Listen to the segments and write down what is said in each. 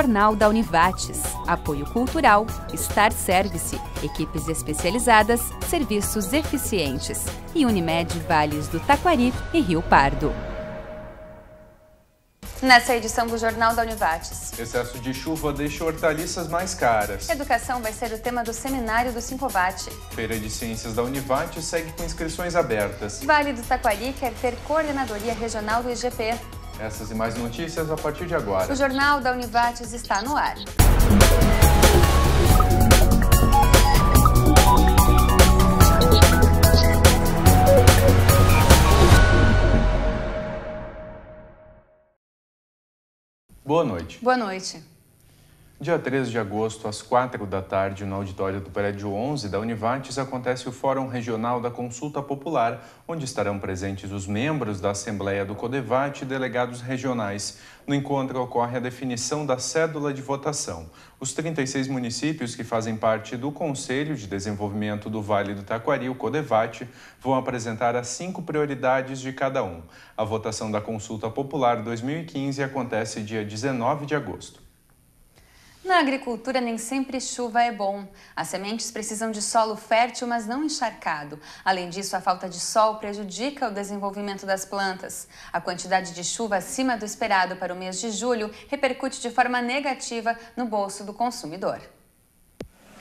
Jornal da Univates. Apoio cultural, Star Service, equipes especializadas, serviços eficientes. E Unimed Vales do Taquari e Rio Pardo. Nessa edição do Jornal da Univates. Excesso de chuva deixa hortaliças mais caras. Educação vai ser o tema do seminário do Simpobate. Feira de Ciências da Univates segue com inscrições abertas. Vale do Taquari quer ter coordenadoria regional do IGP. Essas e mais notícias a partir de agora. O Jornal da Univates está no ar. Boa noite. Boa noite. Dia 13 de agosto, às 4 da tarde, no auditório do prédio 11 da Univates, acontece o Fórum Regional da Consulta Popular, onde estarão presentes os membros da Assembleia do Codevate e delegados regionais. No encontro ocorre a definição da cédula de votação. Os 36 municípios que fazem parte do Conselho de Desenvolvimento do Vale do Taquari, o Codevate, vão apresentar as cinco prioridades de cada um. A votação da Consulta Popular 2015 acontece dia 19 de agosto. Na agricultura, nem sempre chuva é bom. As sementes precisam de solo fértil, mas não encharcado. Além disso, a falta de sol prejudica o desenvolvimento das plantas. A quantidade de chuva acima do esperado para o mês de julho repercute de forma negativa no bolso do consumidor.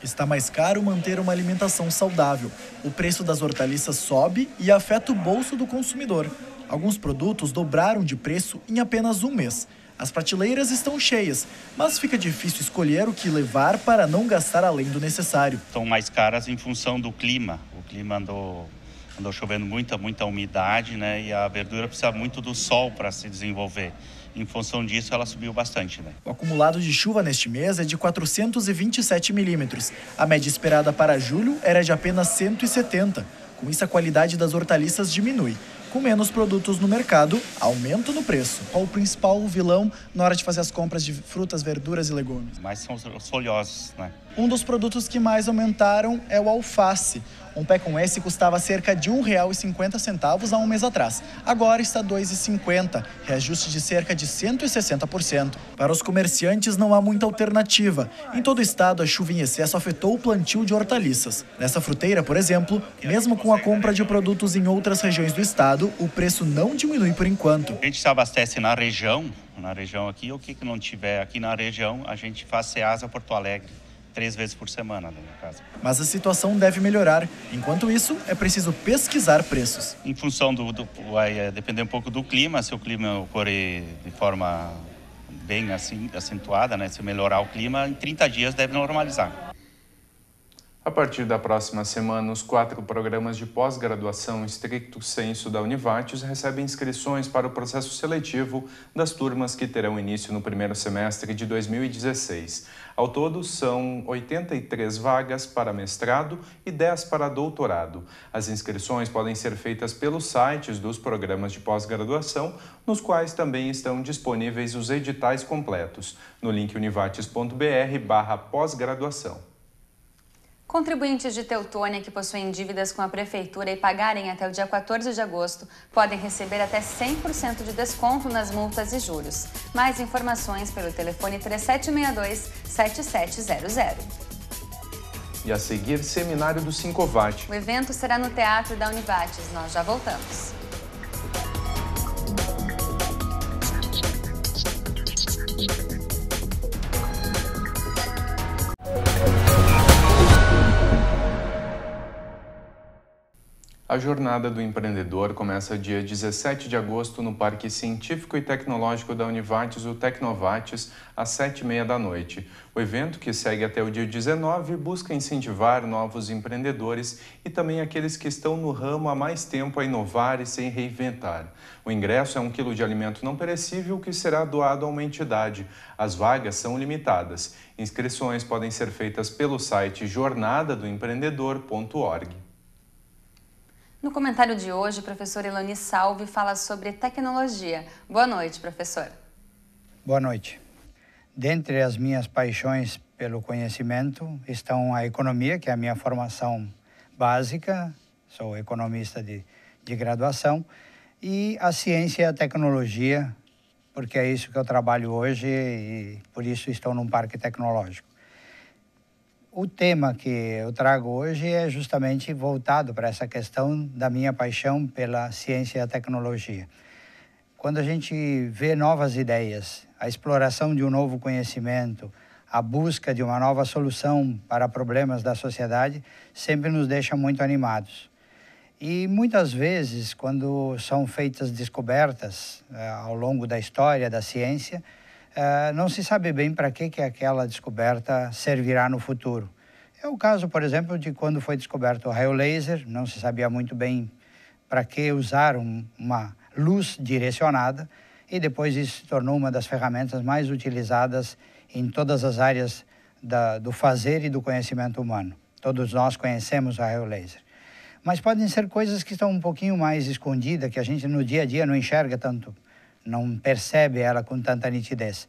Está mais caro manter uma alimentação saudável. O preço das hortaliças sobe e afeta o bolso do consumidor. Alguns produtos dobraram de preço em apenas um mês. As prateleiras estão cheias, mas fica difícil escolher o que levar para não gastar além do necessário. Estão mais caras em função do clima. O clima andou, andou chovendo muita, muita umidade, né? E a verdura precisa muito do sol para se desenvolver em função disso, ela subiu bastante. Né? O acumulado de chuva neste mês é de 427 milímetros. A média esperada para julho era de apenas 170. Com isso, a qualidade das hortaliças diminui. Com menos produtos no mercado, aumento no preço. Qual o principal vilão na hora de fazer as compras de frutas, verduras e legumes? Mas são os oleosos, né? Um dos produtos que mais aumentaram é o alface. Um pé com esse custava cerca de R$ 1,50 há um mês atrás. Agora está R$ 2,50, reajuste de cerca de 160%. Para os comerciantes não há muita alternativa. Em todo o estado, a chuva em excesso afetou o plantio de hortaliças. Nessa fruteira, por exemplo, mesmo com a compra de produtos em outras regiões do estado, o preço não diminui por enquanto. A gente se abastece na região, na região aqui, o que, que não tiver aqui na região, a gente faz Ceasa Porto Alegre três vezes por semana, né, no caso. Mas a situação deve melhorar. Enquanto isso, é preciso pesquisar preços. Em função do, do vai é, depender um pouco do clima, se o clima ocorrer de forma bem assim acentuada, né, se melhorar o clima, em 30 dias deve normalizar. A partir da próxima semana, os quatro programas de pós-graduação estricto senso da Univates recebem inscrições para o processo seletivo das turmas que terão início no primeiro semestre de 2016. Ao todo, são 83 vagas para mestrado e 10 para doutorado. As inscrições podem ser feitas pelos sites dos programas de pós-graduação, nos quais também estão disponíveis os editais completos, no link univates.br/pós-graduação. Contribuintes de Teutônia que possuem dívidas com a Prefeitura e pagarem até o dia 14 de agosto podem receber até 100% de desconto nas multas e juros. Mais informações pelo telefone 3762-7700. E a seguir, Seminário do Cincovat. O evento será no Teatro da Univates. Nós já voltamos. A Jornada do Empreendedor começa dia 17 de agosto no Parque Científico e Tecnológico da Univates, o Tecnovates, às 7h30 da noite. O evento, que segue até o dia 19, busca incentivar novos empreendedores e também aqueles que estão no ramo há mais tempo a inovar e se reinventar. O ingresso é um quilo de alimento não perecível que será doado a uma entidade. As vagas são limitadas. Inscrições podem ser feitas pelo site jornadadoempreendedor.org. No comentário de hoje, o professor Elani Salve fala sobre tecnologia. Boa noite, professor. Boa noite. Dentre as minhas paixões pelo conhecimento estão a economia, que é a minha formação básica, sou economista de, de graduação, e a ciência e a tecnologia, porque é isso que eu trabalho hoje e por isso estou num parque tecnológico o tema que eu trago hoje é justamente voltado para essa questão da minha paixão pela ciência e a tecnologia. Quando a gente vê novas ideias, a exploração de um novo conhecimento, a busca de uma nova solução para problemas da sociedade, sempre nos deixa muito animados. E muitas vezes, quando são feitas descobertas eh, ao longo da história da ciência, ah, não se sabe bem para que, que aquela descoberta servirá no futuro. É o caso, por exemplo, de quando foi descoberto o raio laser, não se sabia muito bem para que usar um, uma luz direcionada, e depois isso se tornou uma das ferramentas mais utilizadas em todas as áreas da, do fazer e do conhecimento humano. Todos nós conhecemos o raio laser. Mas podem ser coisas que estão um pouquinho mais escondidas, que a gente no dia a dia não enxerga tanto não percebe ela com tanta nitidez.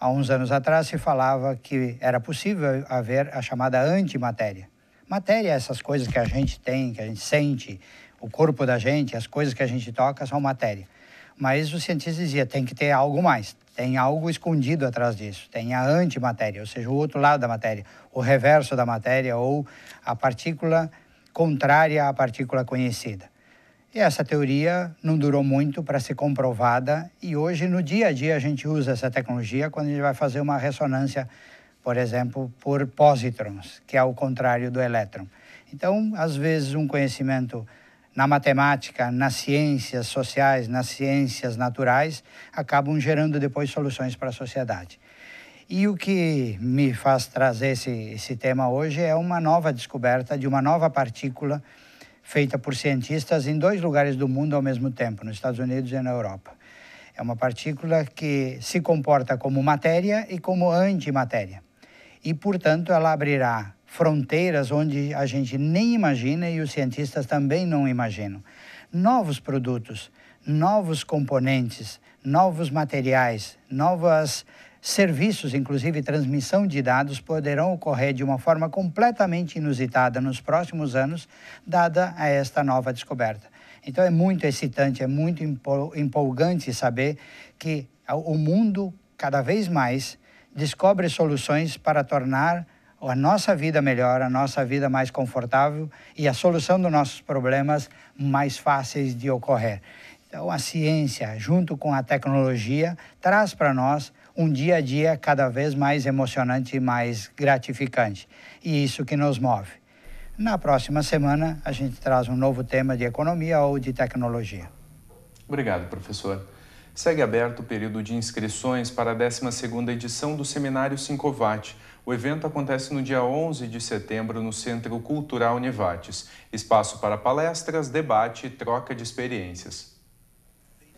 Há uns anos atrás se falava que era possível haver a chamada antimatéria. Matéria é essas coisas que a gente tem, que a gente sente, o corpo da gente, as coisas que a gente toca são matéria. Mas o cientista dizia, tem que ter algo mais, tem algo escondido atrás disso, tem a antimatéria, ou seja, o outro lado da matéria, o reverso da matéria ou a partícula contrária à partícula conhecida. E essa teoria não durou muito para ser comprovada e hoje no dia a dia a gente usa essa tecnologia quando a gente vai fazer uma ressonância, por exemplo, por positrons, que é o contrário do elétron. Então, às vezes um conhecimento na matemática, nas ciências sociais, nas ciências naturais, acabam gerando depois soluções para a sociedade. E o que me faz trazer esse, esse tema hoje é uma nova descoberta de uma nova partícula feita por cientistas em dois lugares do mundo ao mesmo tempo, nos Estados Unidos e na Europa. É uma partícula que se comporta como matéria e como antimatéria. E, portanto, ela abrirá fronteiras onde a gente nem imagina e os cientistas também não imaginam novos produtos, novos componentes, novos materiais, novos serviços, inclusive transmissão de dados, poderão ocorrer de uma forma completamente inusitada nos próximos anos, dada a esta nova descoberta. Então é muito excitante, é muito empolgante saber que o mundo cada vez mais descobre soluções para tornar a nossa vida melhor, a nossa vida mais confortável e a solução dos nossos problemas mais fáceis de ocorrer. Então, a ciência, junto com a tecnologia, traz para nós um dia a dia cada vez mais emocionante e mais gratificante. E isso que nos move. Na próxima semana, a gente traz um novo tema de economia ou de tecnologia. Obrigado, professor. Segue aberto o período de inscrições para a 12ª edição do Seminário Sincovate o evento acontece no dia 11 de setembro no Centro Cultural Nevates. Espaço para palestras, debate e troca de experiências.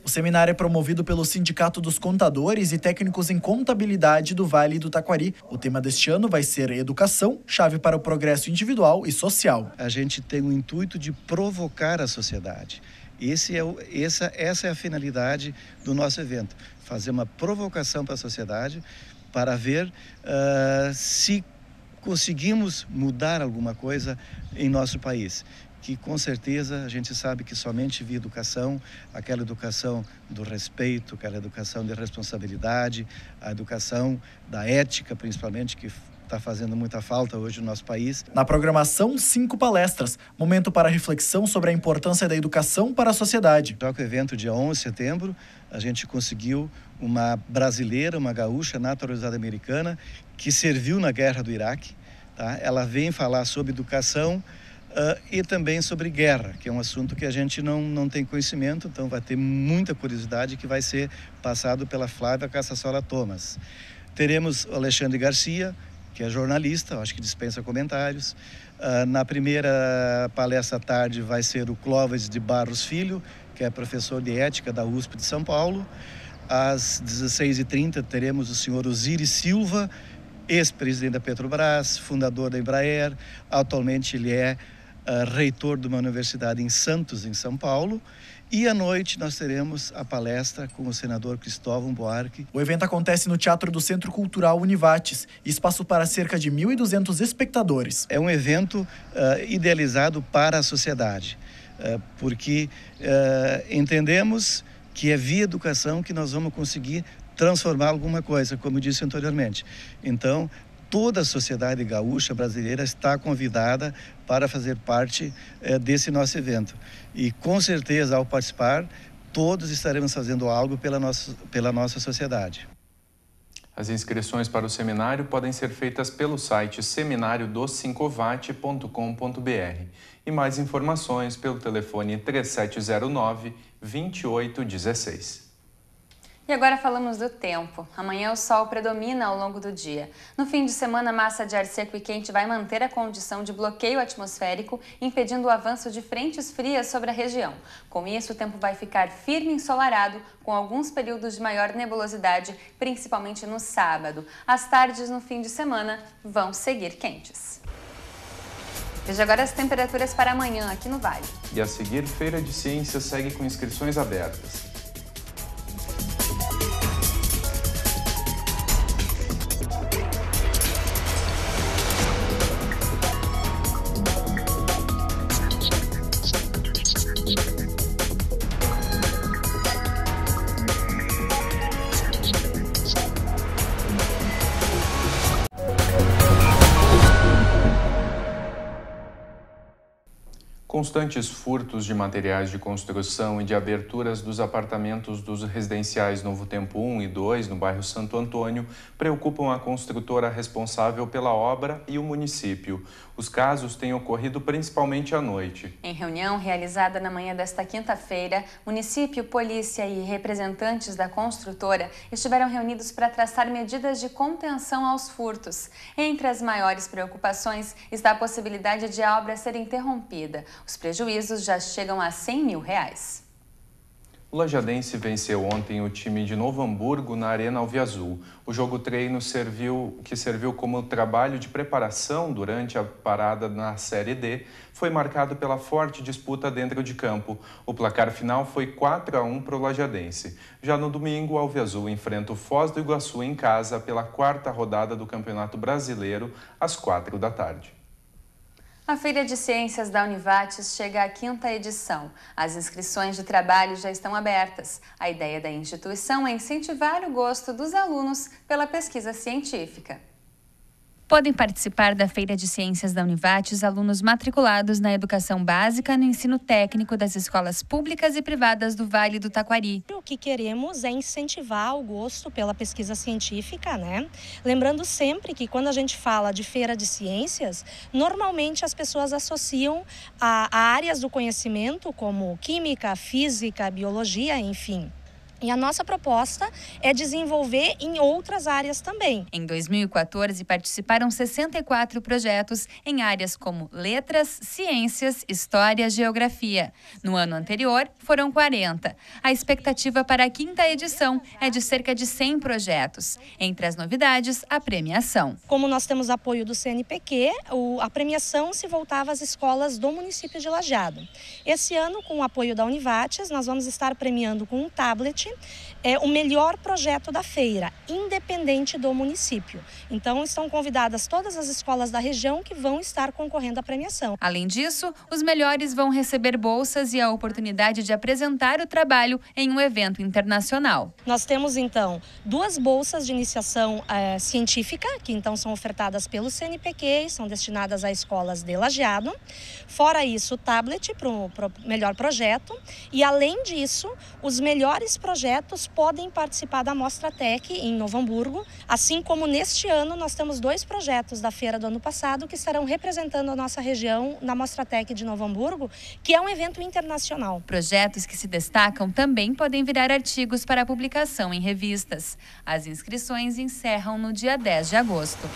O seminário é promovido pelo Sindicato dos Contadores e Técnicos em Contabilidade do Vale do Taquari. O tema deste ano vai ser Educação, chave para o progresso individual e social. A gente tem o intuito de provocar a sociedade. Esse é o, essa, essa é a finalidade do nosso evento: fazer uma provocação para a sociedade, para ver uh, se conseguimos mudar alguma coisa em nosso país que com certeza a gente sabe que somente via educação, aquela educação do respeito, aquela educação de responsabilidade, a educação da ética principalmente, que está fazendo muita falta hoje no nosso país. Na programação, cinco palestras, momento para reflexão sobre a importância da educação para a sociedade. Já que o evento dia 11 de setembro, a gente conseguiu uma brasileira, uma gaúcha naturalizada americana, que serviu na guerra do Iraque. Tá? Ela vem falar sobre educação uh, e também sobre guerra, que é um assunto que a gente não, não tem conhecimento, então vai ter muita curiosidade que vai ser passado pela Flávia Cassassola Thomas. Teremos o Alexandre Garcia, que é jornalista, acho que dispensa comentários. Uh, na primeira palestra à tarde vai ser o Clóvis de Barros Filho, que é professor de ética da USP de São Paulo. Às 16h30 teremos o senhor Osiris Silva, ex-presidente da Petrobras, fundador da Embraer. Atualmente ele é uh, reitor de uma universidade em Santos, em São Paulo. E à noite nós teremos a palestra com o senador Cristóvão Buarque. O evento acontece no Teatro do Centro Cultural Univates, espaço para cerca de 1.200 espectadores. É um evento uh, idealizado para a sociedade, uh, porque entendemos que é via educação que nós vamos conseguir transformar alguma coisa, como eu disse anteriormente. Então, toda a sociedade gaúcha brasileira está convidada para fazer parte é, desse nosso evento. E com certeza, ao participar, todos estaremos fazendo algo pela nossa, pela nossa sociedade. As inscrições para o seminário podem ser feitas pelo site seminariodocincovate.com.br e mais informações pelo telefone 3709 2816. E agora falamos do tempo. Amanhã o sol predomina ao longo do dia. No fim de semana, a massa de ar seco e quente vai manter a condição de bloqueio atmosférico, impedindo o avanço de frentes frias sobre a região. Com isso, o tempo vai ficar firme e ensolarado, com alguns períodos de maior nebulosidade, principalmente no sábado. As tardes no fim de semana vão seguir quentes. Veja agora as temperaturas para amanhã aqui no Vale. E a seguir, Feira de Ciências segue com inscrições abertas. constantes furtos de materiais de construção e de aberturas dos apartamentos dos residenciais Novo Tempo 1 e 2, no bairro Santo Antônio, preocupam a construtora responsável pela obra e o município. Os casos têm ocorrido principalmente à noite. Em reunião realizada na manhã desta quinta-feira, município, polícia e representantes da construtora estiveram reunidos para traçar medidas de contenção aos furtos. Entre as maiores preocupações está a possibilidade de a obra ser interrompida. Os prejuízos já chegam a 100 mil reais. O Lajadense venceu ontem o time de Novo Hamburgo na Arena Alviazul. O jogo treino serviu, que serviu como trabalho de preparação durante a parada na Série D, foi marcado pela forte disputa dentro de campo. O placar final foi 4 a 1 para o Lajadense. Já no domingo, o Alviazul enfrenta o Foz do Iguaçu em casa pela quarta rodada do Campeonato Brasileiro, às 4 da tarde. A Feira de Ciências da Univates chega à quinta edição. As inscrições de trabalho já estão abertas. A ideia da instituição é incentivar o gosto dos alunos pela pesquisa científica. Podem participar da Feira de Ciências da Univate os alunos matriculados na educação básica no ensino técnico das escolas públicas e privadas do Vale do Taquari. O que queremos é incentivar o gosto pela pesquisa científica, né? Lembrando sempre que quando a gente fala de Feira de Ciências, normalmente as pessoas associam a, a áreas do conhecimento como química, física, biologia, enfim. E a nossa proposta é desenvolver em outras áreas também. Em 2014, participaram 64 projetos em áreas como letras, ciências, história, geografia. No ano anterior, foram 40. A expectativa para a quinta edição é de cerca de 100 projetos. Entre as novidades, a premiação. Como nós temos apoio do CNPq, a premiação se voltava às escolas do município de Lajeado. Esse ano, com o apoio da Univates, nós vamos estar premiando com um tablet é, o melhor projeto da feira, independente do município. Então, estão convidadas todas as escolas da região que vão estar concorrendo à premiação. Além disso, os melhores vão receber bolsas e a oportunidade de apresentar o trabalho em um evento internacional. Nós temos, então, duas bolsas de iniciação é, científica, que então são ofertadas pelo CNPq e são destinadas a escolas de Lajeado. Fora isso, o tablet para o melhor projeto. E, além disso, os melhores projetos projetos podem participar da Mostra Tech em Novo Hamburgo, assim como neste ano nós temos dois projetos da feira do ano passado que estarão representando a nossa região na Mostra Tech de Novo Hamburgo, que é um evento internacional. Projetos que se destacam também podem virar artigos para publicação em revistas. As inscrições encerram no dia 10 de agosto.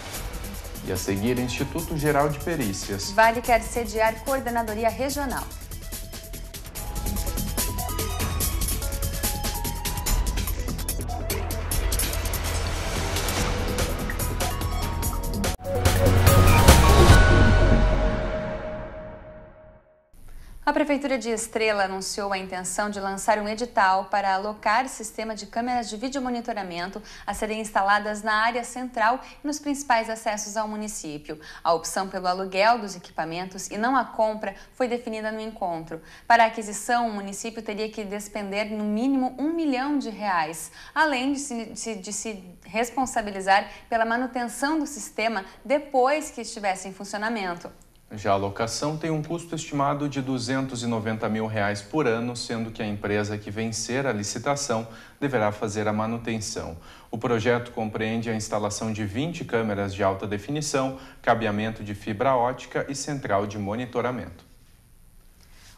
E a seguir, Instituto Geral de Perícias. Vale quer sediar coordenadoria regional. A Prefeitura de Estrela anunciou a intenção de lançar um edital para alocar sistema de câmeras de vídeo monitoramento a serem instaladas na área central e nos principais acessos ao município. A opção pelo aluguel dos equipamentos e não a compra foi definida no encontro. Para a aquisição, o município teria que despender no mínimo um milhão de reais, além de se, de se responsabilizar pela manutenção do sistema depois que estivesse em funcionamento. Já a locação tem um custo estimado de R$ 290 mil reais por ano, sendo que a empresa que vencer a licitação deverá fazer a manutenção. O projeto compreende a instalação de 20 câmeras de alta definição, cabeamento de fibra ótica e central de monitoramento.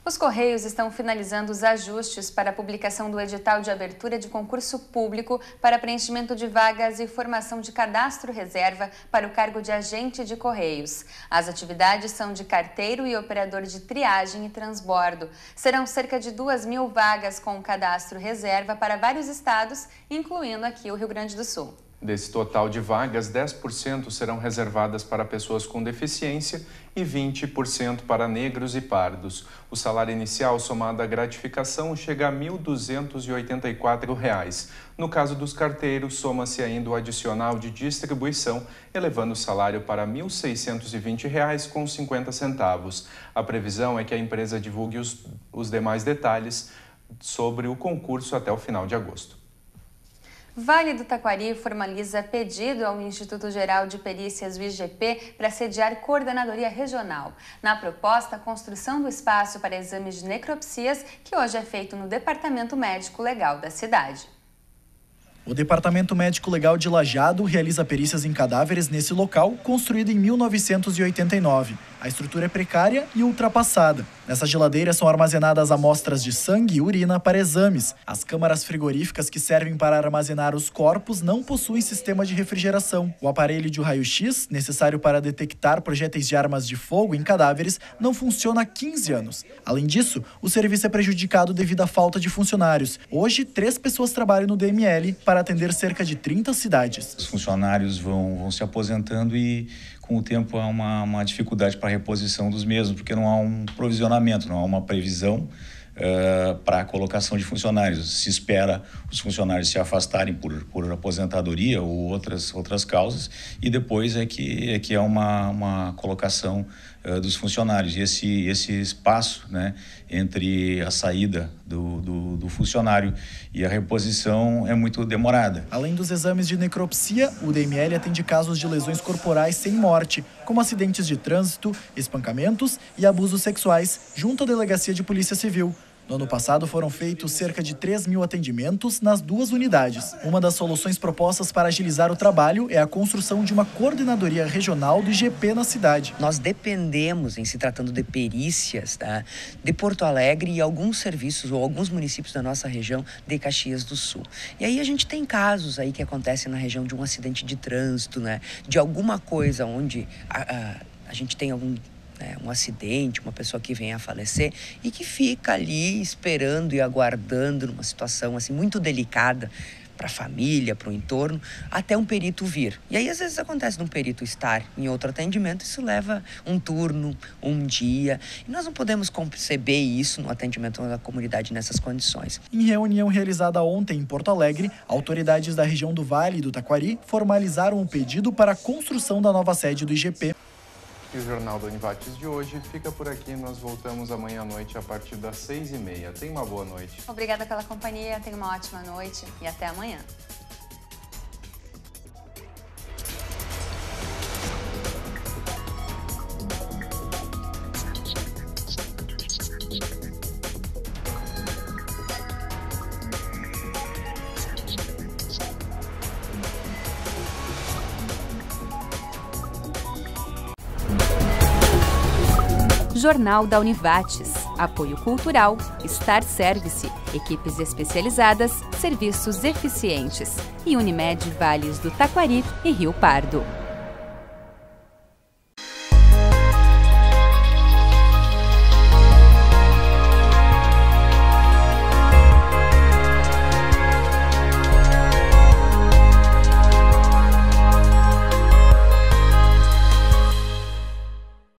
Os Correios estão finalizando os ajustes para a publicação do edital de abertura de concurso público para preenchimento de vagas e formação de cadastro reserva para o cargo de agente de Correios. As atividades são de carteiro e operador de triagem e transbordo. Serão cerca de 2 mil vagas com cadastro reserva para vários estados, incluindo aqui o Rio Grande do Sul. Desse total de vagas, 10% serão reservadas para pessoas com deficiência e 20% para negros e pardos. O salário inicial somado à gratificação chega a R$ 1.284. No caso dos carteiros, soma-se ainda o adicional de distribuição, elevando o salário para R$ 1.620,50. A previsão é que a empresa divulgue os, os demais detalhes sobre o concurso até o final de agosto. Vale do Taquari formaliza pedido ao Instituto Geral de Perícias, o IGP, para sediar coordenadoria regional. Na proposta, a construção do espaço para exames de necropsias, que hoje é feito no Departamento Médico Legal da cidade. O Departamento Médico Legal de Lajado realiza perícias em cadáveres nesse local, construído em 1989. A estrutura é precária e ultrapassada. Nessa geladeira são armazenadas amostras de sangue e urina para exames. As câmaras frigoríficas que servem para armazenar os corpos não possuem sistema de refrigeração. O aparelho de raio-x, necessário para detectar projéteis de armas de fogo em cadáveres, não funciona há 15 anos. Além disso, o serviço é prejudicado devido à falta de funcionários. Hoje, três pessoas trabalham no DML para atender cerca de 30 cidades. Os funcionários vão, vão se aposentando e com o tempo há uma, uma dificuldade para a reposição dos mesmos, porque não há um provisionamento, não há uma previsão uh, para a colocação de funcionários. Se espera os funcionários se afastarem por, por aposentadoria ou outras, outras causas, e depois é que é, que é uma, uma colocação eh, dos funcionários. E esse, esse espaço né, entre a saída do, do, do, funcionário e a reposição é muito demorada. Além dos exames de necropsia, o DML atende casos de lesões corporais sem morte, como acidentes de trânsito, espancamentos e abusos sexuais, junto à Delegacia de Polícia Civil. No ano passado foram feitos cerca de 3 mil atendimentos nas duas unidades. Uma das soluções propostas para agilizar o trabalho é a construção de uma coordenadoria regional do IGP na cidade. Nós dependemos, em se tratando de perícias, tá? de Porto Alegre e alguns serviços ou alguns municípios da nossa região de Caxias do Sul. E aí a gente tem casos aí que acontecem na região de um acidente de trânsito, né? de alguma coisa onde a, a, a gente tem algum né, um acidente, uma pessoa que vem a falecer e que fica ali esperando e aguardando numa situação assim muito delicada para a família, para o entorno, até um perito vir. E aí às vezes acontece de um perito estar em outro atendimento, isso leva um turno, um dia. E nós não podemos conceber isso no atendimento da comunidade nessas condições. Em reunião realizada ontem em Porto Alegre, autoridades da região do Vale e do Taquari formalizaram o um pedido para a construção da nova sede do IGP e o Jornal do Univates de hoje fica por aqui. Nós voltamos amanhã à noite a partir das seis e meia. Tenha uma boa noite. Obrigada pela companhia, tenha uma ótima noite e até amanhã. Jornal da Univates, Apoio Cultural, Star Service, equipes especializadas, serviços eficientes e Unimed Vales do Taquari e Rio Pardo.